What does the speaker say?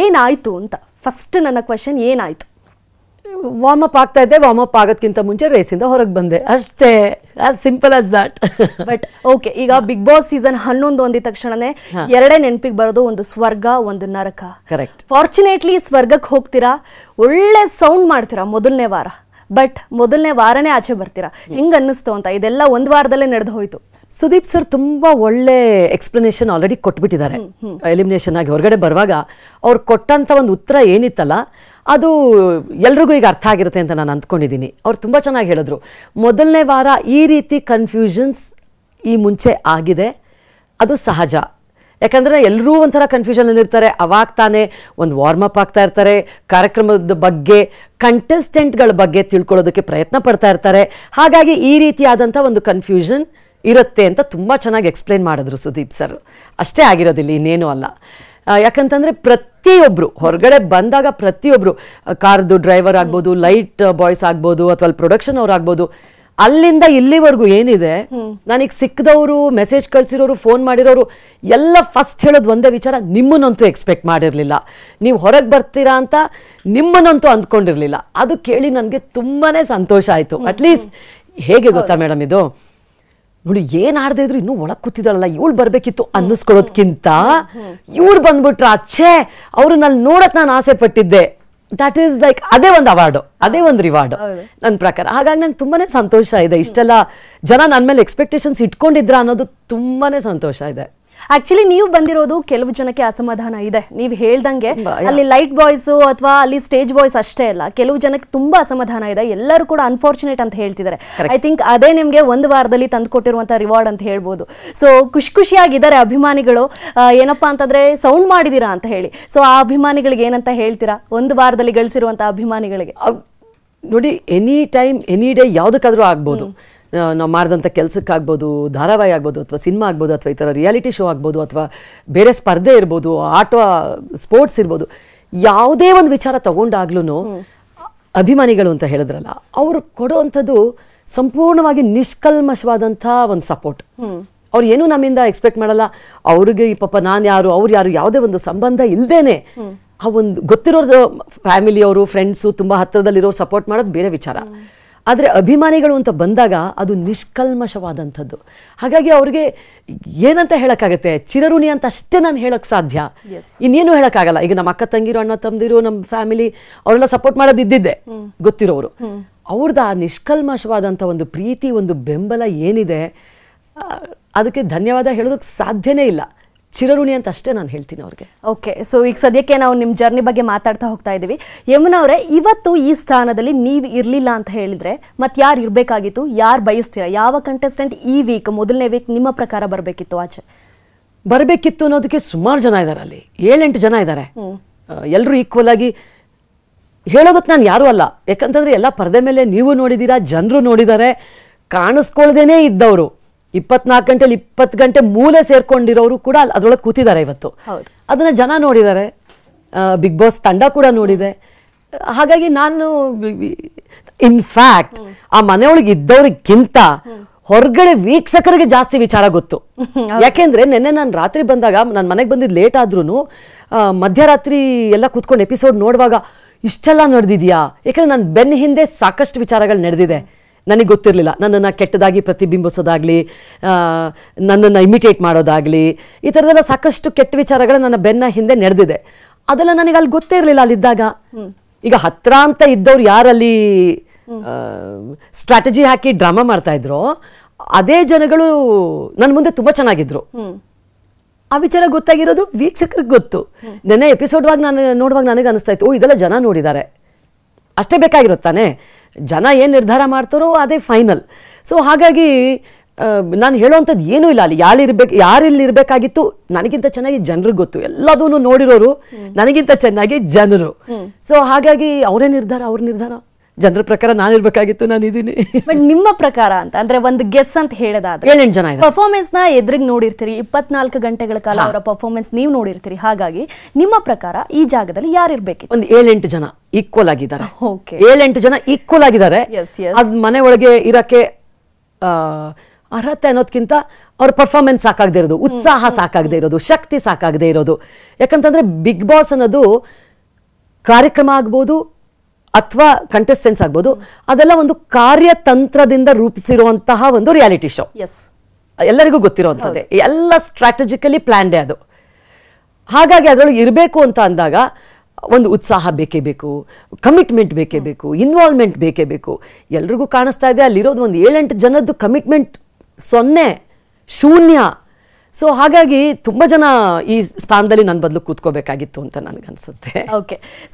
ಏನಾಯಿತು ಅಂತ ಫಸ್ಟ್ ನನ್ನ ಕ್ವೆಶನ್ ಏನಾಯಿತು ಅಪ್ ಆಗ್ತಾ ಇದ್ದೆ ಅಪ್ ಆಗೋದಕ್ಕಿಂತ ಮುಂಚೆ ರೇಸಿಂದ ಹೊರಗೆ ಬಂದೆ ಅಷ್ಟೇ as simple as that but okay ಈಗ ಬಿಗ್ ಬಾಸ್ ಸೀಸನ್ ಹನ್ನೊಂದು ಹೊಂದಿದ ತಕ್ಷಣನೇ ಎರಡೇ ನೆನಪಿಗೆ ಬರೋದು ಒಂದು ಸ್ವರ್ಗ ಒಂದು ನರಕ ಕರೆಕ್ಟ್ ಫಾರ್ಚುನೇಟ್ಲಿ ಸ್ವರ್ಗಕ್ಕೆ ಹೋಗ್ತೀರಾ ಒಳ್ಳೆ ಸೌಂಡ್ ಮಾಡ್ತೀರಾ ಮೊದಲನೇ ವಾರ ಬಟ್ ಮೊದಲನೇ ವಾರನೇ ಆಚೆ ಬರ್ತೀರಾ ಹಿಂಗ ಅನ್ನಿಸ್ತು ಅಂತ ಇದೆಲ್ಲ ಒಂದು ವಾರದಲ್ಲೇ ನಡೆದು ಹೋಯ್ತು ಸುದೀಪ್ ಸರ್ ತುಂಬ ಒಳ್ಳೆ ಎಕ್ಸ್ಪ್ಲನೇಷನ್ ಆಲ್ರೆಡಿ ಕೊಟ್ಬಿಟ್ಟಿದ್ದಾರೆ ಎಲಿಮಿನೇಷನ್ ಆಗಿ ಹೊರಗಡೆ ಬರುವಾಗ ಅವ್ರು ಕೊಟ್ಟಂಥ ಒಂದು ಉತ್ತರ ಏನಿತ್ತಲ್ಲ ಅದು ಎಲ್ರಿಗೂ ಈಗ ಅರ್ಥ ಆಗಿರುತ್ತೆ ಅಂತ ನಾನು ಅಂದ್ಕೊಂಡಿದ್ದೀನಿ ಅವ್ರು ತುಂಬ ಚೆನ್ನಾಗಿ ಹೇಳಿದ್ರು ಮೊದಲನೇ ವಾರ ಈ ರೀತಿ ಕನ್ಫ್ಯೂಷನ್ಸ್ ಈ ಮುಂಚೆ ಆಗಿದೆ ಅದು ಸಹಜ ಯಾಕಂದರೆ ಎಲ್ಲರೂ ಒಂಥರ ಕನ್ಫ್ಯೂಷನಲ್ಲಿರ್ತಾರೆ ಅವಾಗ ತಾನೇ ಒಂದು ವಾರ್ಮಪ್ ಆಗ್ತಾ ಇರ್ತಾರೆ ಕಾರ್ಯಕ್ರಮದ ಬಗ್ಗೆ ಕಂಟೆಸ್ಟೆಂಟ್ಗಳ ಬಗ್ಗೆ ತಿಳ್ಕೊಳ್ಳೋದಕ್ಕೆ ಪ್ರಯತ್ನ ಪಡ್ತಾ ಇರ್ತಾರೆ ಹಾಗಾಗಿ ಈ ರೀತಿಯಾದಂಥ ಒಂದು ಕನ್ಫ್ಯೂಷನ್ ಇರುತ್ತೆ ಅಂತ ತುಂಬ ಚೆನ್ನಾಗಿ ಎಕ್ಸ್ಪ್ಲೇನ್ ಮಾಡಿದ್ರು ಸುದೀಪ್ ಸರ್ ಅಷ್ಟೇ ಆಗಿರೋದಿಲ್ಲ ಇನ್ನೇನೂ ಅಲ್ಲ ಯಾಕಂತಂದರೆ ಪ್ರತಿಯೊಬ್ಬರು ಹೊರಗಡೆ ಬಂದಾಗ ಪ್ರತಿಯೊಬ್ಬರು ಕಾರ್ದು ಡ್ರೈವರ್ ಆಗ್ಬೋದು ಲೈಟ್ ಬಾಯ್ಸ್ ಆಗ್ಬೋದು ಅಥವಾ ಅಲ್ಲಿ ಪ್ರೊಡಕ್ಷನ್ ಅವ್ರು ಆಗ್ಬೋದು ಅಲ್ಲಿಂದ ಇಲ್ಲಿವರೆಗೂ ಏನಿದೆ ನನಗೆ ಸಿಕ್ಕದವರು ಮೆಸೇಜ್ ಕಳಿಸಿರೋರು ಫೋನ್ ಮಾಡಿರೋರು ಎಲ್ಲ ಫಸ್ಟ್ ಹೇಳೋದು ಒಂದೇ ವಿಚಾರ ನಿಮ್ಮನ್ನಂತೂ ಎಕ್ಸ್ಪೆಕ್ಟ್ ಮಾಡಿರಲಿಲ್ಲ ನೀವು ಹೊರಗೆ ಬರ್ತೀರಾ ಅಂತ ನಿಮ್ಮನ್ನಂತೂ ಅಂದ್ಕೊಂಡಿರಲಿಲ್ಲ ಅದು ಕೇಳಿ ನನಗೆ ತುಂಬಾ ಸಂತೋಷ ಆಯಿತು ಅಟ್ಲೀಸ್ಟ್ ಹೇಗೆ ಗೊತ್ತಾ ಮೇಡಮ್ ಇದು ಇವಳು ಏನ್ ಆಡದೆ ಇದ್ರು ಇನ್ನೂ ಒಳಗ್ ಕೂತಿದಳಲ್ಲ ಇವಳು ಬರ್ಬೇಕಿತ್ತು ಅನ್ನಿಸ್ಕೊಳೋದ್ಕಿಂತ ಇವ್ರು ಬಂದ್ಬಿಟ್ರ ಅಚ್ಚೆ ಅವ್ರನ್ನ ಅಲ್ಲಿ ನೋಡಕ್ ನಾನು ಆಸೆ ಪಟ್ಟಿದ್ದೆ ದಟ್ ಈಸ್ ಲೈಕ್ ಅದೇ ಒಂದು ಅವಾರ್ಡ್ ಅದೇ ಒಂದು ರಿವಾರ್ಡ್ ನನ್ನ ಪ್ರಕಾರ ಹಾಗಾಗಿ ನಂಗೆ ತುಂಬಾನೇ ಸಂತೋಷ ಇದೆ ಇಷ್ಟೆಲ್ಲ ಜನ ನನ್ನ ಮೇಲೆ ಎಕ್ಸ್ಪೆಕ್ಟೇಷನ್ಸ್ ಇಟ್ಕೊಂಡಿದ್ರ ಅನ್ನೋದು ತುಂಬಾ ಸಂತೋಷ ಇದೆ ಆಕ್ಚುಲಿ ನೀವು ಬಂದಿರೋದು ಕೆಲವು ಜನಕ್ಕೆ ಅಸಮಾಧಾನ ಇದೆ ನೀವು ಹೇಳ್ದಂಗೆ ಅಲ್ಲಿ ಲೈಟ್ ಬಾಯ್ಸ್ ಅಥವಾ ಅಲ್ಲಿ ಸ್ಟೇಜ್ ಬಾಯ್ಸ್ ಅಷ್ಟೇ ಅಲ್ಲ ಕೆಲವು ಜನಕ್ಕೆ ತುಂಬಾ ಅಸಮಾಧಾನ ಇದೆ ಎಲ್ಲರೂ ಕೂಡ ಅನ್ಫಾರ್ಚುನೇಟ್ ಅಂತ ಹೇಳ್ತಿದ್ದಾರೆ ಐ ಥಿಂಕ್ ಅದೇ ನಿಮಗೆ ಒಂದು ವಾರದಲ್ಲಿ ಕೊಟ್ಟಿರುವಂತಹ ರಿವಾರ್ಡ್ ಅಂತ ಹೇಳ್ಬೋದು ಸೊ ಖುಷಿ ಖುಷಿಯಾಗಿದ್ದಾರೆ ಅಭಿಮಾನಿಗಳು ಏನಪ್ಪಾ ಅಂತಂದ್ರೆ ಸೌಂಡ್ ಮಾಡಿದೀರಾ ಅಂತ ಹೇಳಿ ಸೊ ಆ ಅಭಿಮಾನಿಗಳಿಗೆ ಏನಂತ ಹೇಳ್ತೀರಾ ಒಂದು ವಾರದಲ್ಲಿ ಗಳಿಸಿರುವಂತಹ ಅಭಿಮಾನಿಗಳಿಗೆ ನೋಡಿ ಎನಿ ಟೈಮ್ ಎನಿ ಡೇ ಯಾವುದಕ್ಕಾದ್ರೂ ಆಗ್ಬೋದು ನಾವು ಮಾಡಿದಂಥ ಕೆಲಸಕ್ಕಾಗ್ಬೋದು ಧಾರಾವಾಹಿ ಆಗ್ಬೋದು ಅಥವಾ ಸಿನಿಮಾ ಆಗ್ಬೋದು ಅಥವಾ ಈ ಥರ ರಿಯಾಲಿಟಿ ಶೋ ಆಗ್ಬೋದು ಅಥವಾ ಬೇರೆ ಸ್ಪರ್ಧೆ ಇರ್ಬೋದು ಆಟೋ ಸ್ಪೋರ್ಟ್ಸ್ ಇರ್ಬೋದು ಯಾವುದೇ ಒಂದು ವಿಚಾರ ತಗೊಂಡಾಗ್ಲೂ ಅಭಿಮಾನಿಗಳು ಅಂತ ಹೇಳಿದ್ರಲ್ಲ ಅವರು ಕೊಡೋ ಅಂಥದ್ದು ಸಂಪೂರ್ಣವಾಗಿ ನಿಷ್ಕಲ್ಮಶವಾದಂಥ ಒಂದು ಸಪೋರ್ಟ್ ಅವ್ರು ಏನು ನಮ್ಮಿಂದ ಎಕ್ಸ್ಪೆಕ್ಟ್ ಮಾಡಲ್ಲ ಅವ್ರಿಗೆ ಪಾಪ ನಾನು ಯಾರು ಅವ್ರು ಯಾರು ಯಾವುದೇ ಒಂದು ಸಂಬಂಧ ಇಲ್ಲದೇನೆ ಆ ಒಂದು ಗೊತ್ತಿರೋರು ಫ್ಯಾಮಿಲಿಯವರು ಫ್ರೆಂಡ್ಸು ತುಂಬ ಹತ್ತಿರದಲ್ಲಿರೋರು ಸಪೋರ್ಟ್ ಮಾಡೋದು ಬೇರೆ ವಿಚಾರ ಆದರೆ ಅಭಿಮಾನಿಗಳು ಅಂತ ಬಂದಾಗ ಅದು ನಿಷ್ಕಲ್ಮಶವಾದಂಥದ್ದು ಹಾಗಾಗಿ ಅವ್ರಿಗೆ ಏನಂತ ಹೇಳೋಕ್ಕಾಗತ್ತೆ ಚಿರಋಣಿ ಅಂತ ಅಷ್ಟೇ ನಾನು ಹೇಳೋಕ್ಕೆ ಸಾಧ್ಯ ಇನ್ನೇನು ಹೇಳೋಕ್ಕಾಗಲ್ಲ ಈಗ ನಮ್ಮ ಅಕ್ಕ ತಂಗಿರು ಅಣ್ಣ ತಂದಿರು ನಮ್ಮ ಫ್ಯಾಮಿಲಿ ಅವರೆಲ್ಲ ಸಪೋರ್ಟ್ ಮಾಡೋದು ಗೊತ್ತಿರೋರು ಅವ್ರದ್ದು ಆ ನಿಷ್ಕಲ್ಮಶವಾದಂಥ ಒಂದು ಪ್ರೀತಿ ಒಂದು ಬೆಂಬಲ ಏನಿದೆ ಅದಕ್ಕೆ ಧನ್ಯವಾದ ಹೇಳೋದಕ್ಕೆ ಸಾಧ್ಯನೇ ಇಲ್ಲ ಚಿರಋಣಿ ಅಂತ ಅಷ್ಟೇ ನಾನು ಹೇಳ್ತೀನಿ ಅವ್ರಿಗೆ ಓಕೆ ಸೊ ಈಗ ಸದ್ಯಕ್ಕೆ ನಾವು ನಿಮ್ಮ ಜರ್ನಿ ಬಗ್ಗೆ ಮಾತಾಡ್ತಾ ಹೋಗ್ತಾ ಇದ್ದೀವಿ ಯಮುನಾ ಅವರೇ ಇವತ್ತು ಈ ಸ್ಥಾನದಲ್ಲಿ ನೀವು ಇರಲಿಲ್ಲ ಅಂತ ಹೇಳಿದರೆ ಮತ್ತು ಯಾರು ಇರಬೇಕಾಗಿತ್ತು ಯಾರು ಬಯಸ್ತೀರಾ ಯಾವ ಕಂಟೆಸ್ಟೆಂಟ್ ಈ ವೀಕ್ ಮೊದಲನೇ ವೀಕ್ ನಿಮ್ಮ ಪ್ರಕಾರ ಬರಬೇಕಿತ್ತು ಆಚೆ ಬರಬೇಕಿತ್ತು ಅನ್ನೋದಕ್ಕೆ ಸುಮಾರು ಜನ ಇದ್ದಾರೆ ಅಲ್ಲಿ ಏಳೆಂಟು ಜನ ಇದ್ದಾರೆ ಎಲ್ಲರೂ ಈಕ್ವಲ್ ಆಗಿ ಹೇಳೋದಕ್ಕೆ ನಾನು ಯಾರೂ ಅಲ್ಲ ಯಾಕಂತಂದರೆ ಎಲ್ಲ ಪರದೆ ಮೇಲೆ ನೀವು ನೋಡಿದ್ದೀರಾ ಜನರು ನೋಡಿದ್ದಾರೆ ಕಾಣಿಸ್ಕೊಳ್ದೇನೇ ಇದ್ದವರು ಇಪ್ಪತ್ನಾಲ್ಕು ಗಂಟೆಲಿ ಇಪ್ಪತ್ತು ಗಂಟೆ ಮೂಲೆ ಸೇರ್ಕೊಂಡಿರೋರು ಕೂಡ ಅದರೊಳಗೆ ಕೂತಿದ್ದಾರೆ ಇವತ್ತು ಅದನ್ನು ಜನ ನೋಡಿದ್ದಾರೆ ಬಿಗ್ ಬಾಸ್ ತಂಡ ಕೂಡ ನೋಡಿದೆ ಹಾಗಾಗಿ ನಾನು ಇನ್ಫ್ಯಾಕ್ಟ್ ಆ ಮನೆಯೊಳಗೆ ಇದ್ದವ್ರಿಗಿಂತ ಹೊರಗಡೆ ವೀಕ್ಷಕರಿಗೆ ಜಾಸ್ತಿ ವಿಚಾರ ಗೊತ್ತು ಯಾಕೆಂದ್ರೆ ನಿನ್ನೆ ನಾನು ರಾತ್ರಿ ಬಂದಾಗ ನನ್ನ ಮನೆಗೆ ಬಂದಿದ್ದು ಲೇಟ್ ಆದ್ರೂ ಮಧ್ಯರಾತ್ರಿ ಎಲ್ಲ ಕೂತ್ಕೊಂಡು ಎಪಿಸೋಡ್ ನೋಡುವಾಗ ಇಷ್ಟೆಲ್ಲ ನಡೆದಿದೆಯಾ ಯಾಕೆಂದ್ರೆ ನನ್ನ ಬೆನ್ನ ಹಿಂದೆ ಸಾಕಷ್ಟು ವಿಚಾರಗಳು ನಡೆದಿದೆ ನನಗೆ ಗೊತ್ತಿರಲಿಲ್ಲ ನನ್ನನ್ನು ಕೆಟ್ಟದಾಗಿ ಪ್ರತಿಬಿಂಬಿಸೋದಾಗಲಿ ನನ್ನನ್ನು ಇಮಿಟೇಟ್ ಮಾಡೋದಾಗಲಿ ಈ ಥರದೆಲ್ಲ ಸಾಕಷ್ಟು ಕೆಟ್ಟ ವಿಚಾರಗಳು ನನ್ನ ಬೆನ್ನ ಹಿಂದೆ ನಡೆದಿದೆ ಅದೆಲ್ಲ ನನಗೆ ಅಲ್ಲಿ ಗೊತ್ತೇ ಇರಲಿಲ್ಲ ಅಲ್ಲಿದ್ದಾಗ ಈಗ ಹತ್ರ ಅಂತ ಇದ್ದವ್ರು ಯಾರಲ್ಲಿ ಸ್ಟ್ರಾಟಜಿ ಹಾಕಿ ಡ್ರಾಮಾ ಮಾಡ್ತಾ ಇದ್ರು ಅದೇ ಜನಗಳು ನನ್ನ ಮುಂದೆ ತುಂಬ ಚೆನ್ನಾಗಿದ್ರು ಆ ವಿಚಾರ ಗೊತ್ತಾಗಿರೋದು ವೀಕ್ಷಕರಿಗೆ ಗೊತ್ತು ನೆನ್ನೆ ಎಪಿಸೋಡ್ವಾಗ ನಾನು ನೋಡುವಾಗ ನನಗೆ ಅನಿಸ್ತಾ ಇತ್ತು ಓ ಇದೆಲ್ಲ ಜನ ನೋಡಿದ್ದಾರೆ ಅಷ್ಟೇ ಬೇಕಾಗಿರುತ್ತಾನೆ ಜನ ಏನು ನಿರ್ಧಾರ ಮಾಡ್ತಾರೋ ಅದೇ ಫೈನಲ್ ಸೊ ಹಾಗಾಗಿ ನಾನು ಹೇಳೋವಂಥದ್ದು ಏನೂ ಇಲ್ಲ ಅಲ್ಲಿ ಯಾರಿರ್ಬೇಕು ಯಾರಿಲ್ಲಿ ಇರಬೇಕಾಗಿತ್ತು ನನಗಿಂತ ಚೆನ್ನಾಗಿ ಜನರಿಗೆ ಗೊತ್ತು ಎಲ್ಲದೂ ನೋಡಿರೋರು ನನಗಿಂತ ಚೆನ್ನಾಗಿ ಜನರು ಸೊ ಹಾಗಾಗಿ ಅವರೇ ನಿರ್ಧಾರ ಅವ್ರ ನಿರ್ಧಾರ ಜನರ ಪ್ರಕಾರ ನಾನು ನಾನು ಇದೀನಿ ಬಟ್ ನಿಮ್ಮ ಪ್ರಕಾರ ಅಂತ ಅಂದ್ರೆ ಒಂದು ಗೆಸ್ ಅಂತ ಹೇಳೋದಾದ್ರೆ ಏಳೆಂಟು ಜನ ಪರ್ಫಾರ್ಮೆನ್ಸ್ ನ ಎದುರಿಗೆ ನೋಡಿರ್ತೀರಿ ಇಪ್ಪತ್ನಾಲ್ಕು ಗಂಟೆಗಳ ಕಾಲ ಅವರ ಪರ್ಫಾರ್ಮೆನ್ಸ್ ನೀವು ನೋಡಿರ್ತೀರಿ ಹಾಗಾಗಿ ನಿಮ್ಮ ಪ್ರಕಾರ ಈ ಜಾಗದಲ್ಲಿ ಯಾರಿರ್ಬೇಕು ಒಂದು ಏಳೆಂಟು ಜನ ಈಕ್ವಲ್ ಆಗಿದ್ದಾರೆ ಓಕೆ ಏಳೆಂಟು ಜನ ಈಕ್ವಲ್ ಆಗಿದ್ದಾರೆ ಅದ್ ಮನೆ ಒಳಗೆ ಇರಕ್ಕೆ ಅರ್ಹತೆ ಅನ್ನೋದಕ್ಕಿಂತ ಅವ್ರ ಪರ್ಫಾರ್ಮೆನ್ಸ್ ಸಾಕಾಗದೇ ಇರೋದು ಉತ್ಸಾಹ ಸಾಕಾಗದೆ ಇರೋದು ಶಕ್ತಿ ಸಾಕಾಗದೆ ಇರೋದು ಯಾಕಂತಂದ್ರೆ ಬಿಗ್ ಬಾಸ್ ಅನ್ನೋದು ಕಾರ್ಯಕ್ರಮ ಆಗ್ಬೋದು ಅಥವಾ ಕಂಟೆಸ್ಟೆಂಟ್ಸ್ ಆಗ್ಬೋದು ಅದೆಲ್ಲ ಒಂದು ಕಾರ್ಯತಂತ್ರದಿಂದ ರೂಪಿಸಿರುವಂತಹ ಒಂದು ರಿಯಾಲಿಟಿ ಶೋ ಎಲ್ಲರಿಗೂ ಗೊತ್ತಿರುವಂಥದ್ದೇ ಎಲ್ಲ ಸ್ಟ್ರಾಟಜಿಕಲಿ ಪ್ಲ್ಯಾಂಡೇ ಅದು ಹಾಗಾಗಿ ಅದರೊಳಗೆ ಇರಬೇಕು ಅಂತ ಅಂದಾಗ ಒಂದು ಉತ್ಸಾಹ ಬೇಕೇ ಬೇಕು ಕಮಿಟ್ಮೆಂಟ್ ಬೇಕೇ ಬೇಕು ಇನ್ವಾಲ್ವ್ಮೆಂಟ್ ಬೇಕೇ ಬೇಕು ಎಲ್ರಿಗೂ ಕಾಣಿಸ್ತಾ ಇದೆ ಅಲ್ಲಿರೋದು ಒಂದು ಏಳೆಂಟು ಜನದ್ದು ಕಮಿಟ್ಮೆಂಟ್ ಸೊನ್ನೆ ಶೂನ್ಯ ಸೊ ಹಾಗಾಗಿ ತುಂಬ ಜನ ಈ ಸ್ಥಾನದಲ್ಲಿ ನನ್ನ ಬದಲು ಕೂತ್ಕೋಬೇಕಾಗಿತ್ತು ಅಂತ ನನಗನ್ಸುತ್ತೆ ಓಕೆ